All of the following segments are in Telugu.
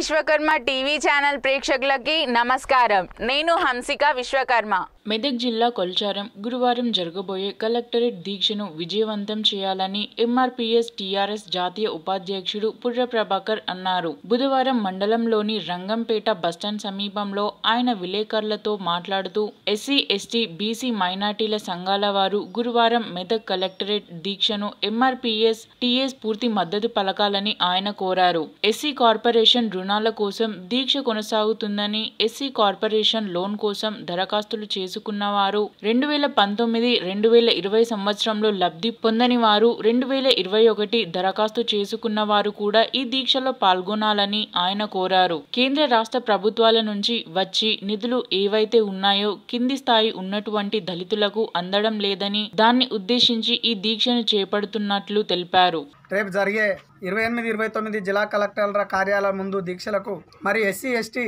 విశ్వకర్మ టీవీ ఛానల్ ప్రేక్షకులకి నమస్కారం నేను హంసిక విశ్వకర్మ మెదక్ జిల్లా కొల్చారం గురువారం జరగబోయే కలెక్టరేట్ దీక్షను విజయవంతం చేయాలని ఎంఆర్పిఎస్ టీఆర్ఎస్ జాతీయ ఉపాధ్యక్షుడు పుర్ర ప్రభాకర్ అన్నారు బుధవారం మండలంలోని రంగంపేట బస్టాండ్ సమీపంలో ఆయన విలేకరులతో మాట్లాడుతూ ఎస్సీ ఎస్టీ బీసీ మైనార్టీల సంఘాల వారు గురువారం మెదక్ కలెక్టరేట్ దీక్షను ఎంఆర్పిఎస్ టిఎస్ పూర్తి మద్దతు పలకాలని ఆయన కోరారు ఎస్సీ కార్పొరేషన్ రుణ రుణాల కోసం దీక్ష కొనసాగుతుందని ఎస్సీ కార్పొరేషన్ లోన్ కోసం దరఖాస్తులు చేసుకున్నవారు రెండు వేల పంతొమ్మిది రెండు వేల ఇరవై సంవత్సరంలో లబ్ధి పొందని వారు రెండు వేల ఇరవై ఒకటి దరఖాస్తు చేసుకున్న వారు కూడా ఈ దీక్షలో పాల్గొనాలని ఆయన కోరారు కేంద్ర రాష్ట్ర ప్రభుత్వాల నుంచి వచ్చి నిధులు ఏవైతే ఉన్నాయో కింది స్థాయి ఉన్నటువంటి దళితులకు అందడం లేదని దాన్ని ఉద్దేశించి ఈ దీక్షను చేపడుతున్నట్లు తెలిపారు రేపు జరిగే ఇరవై ఎనిమిది ఇరవై తొమ్మిది జిల్లా కలెక్టర్ల కార్యాలయం ముందు దీక్షలకు మరి ఎస్సీ ఎస్టీ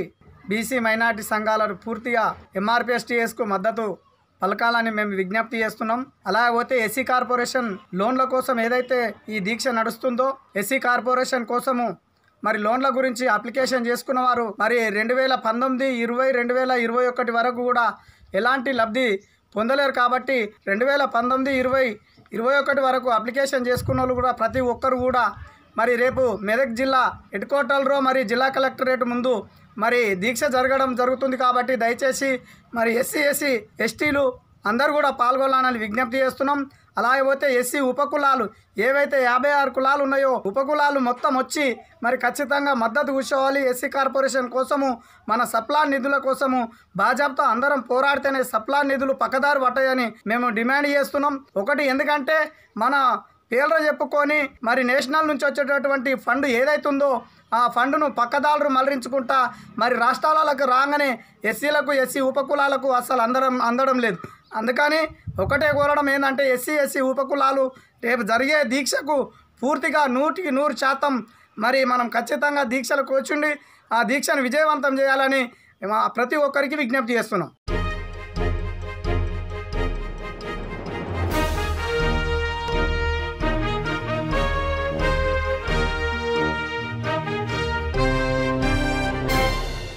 బీసీ మైనార్టీ సంఘాలను పూర్తిగా ఎంఆర్పిఎస్టీఎస్కు మద్దతు పలకాలని మేము విజ్ఞప్తి చేస్తున్నాం అలా పోతే ఎస్సీ కార్పొరేషన్ లోన్ల కోసం ఏదైతే ఈ దీక్ష నడుస్తుందో ఎస్సీ కార్పొరేషన్ కోసము మరి లోన్ల గురించి అప్లికేషన్ చేసుకున్న వారు మరి రెండు వేల పంతొమ్మిది ఇరవై రెండు వేల ఇరవై ఒకటి వరకు కూడా ఎలాంటి లబ్ధి పొందలేరు కాబట్టి రెండు వేల పంతొమ్మిది ఇరవై ఇరవై ఒకటి వరకు అప్లికేషన్ చేసుకున్న వాళ్ళు కూడా ప్రతి ఒక్కరు కూడా మరి రేపు మెదక్ జిల్లా హెడ్ క్వార్టర్లో మరి జిల్లా కలెక్టరేట్ ముందు మరి దీక్ష జరగడం జరుగుతుంది కాబట్టి దయచేసి మరి ఎస్సీ ఎస్సీ ఎస్టీలు అందరూ కూడా పాల్గొనాలని విజ్ఞప్తి చేస్తున్నాం అలాగే పోతే ఎస్సీ ఉపకులాలు ఏవైతే యాభై ఆరు కులాలు ఉన్నాయో ఉపకులాలు మొత్తం వచ్చి మరి ఖచ్చితంగా మద్దతు కూర్చోవాలి ఎస్సీ కార్పొరేషన్ కోసము మన సప్లా నిధుల కోసము భాజపాతో అందరం పోరాడితేనే సప్లా నిధులు పక్కదారు పట్టాయని మేము డిమాండ్ చేస్తున్నాం ఒకటి ఎందుకంటే మన పేర్లు చెప్పుకొని మరి నేషనల్ నుంచి వచ్చేటటువంటి ఫండ్ ఏదైతుందో ఆ ఫండ్ను పక్కదారులు మలరించుకుంటా మరి రాష్ట్రాలకు రాగానే ఎస్సీలకు ఎస్సీ ఉపకులాలకు అసలు అందరం అందడం లేదు అందుకని ఒకటే కోరడం ఏంటంటే ఎస్సీ ఎస్సీ ఉపకులాలు రేపు జరిగే దీక్షకు పూర్తిగా నూటికి నూరు శాతం మరి మనం ఖచ్చితంగా దీక్షలు కూర్చుండి ఆ దీక్షను విజయవంతం చేయాలని ప్రతి ఒక్కరికి విజ్ఞప్తి చేస్తున్నాం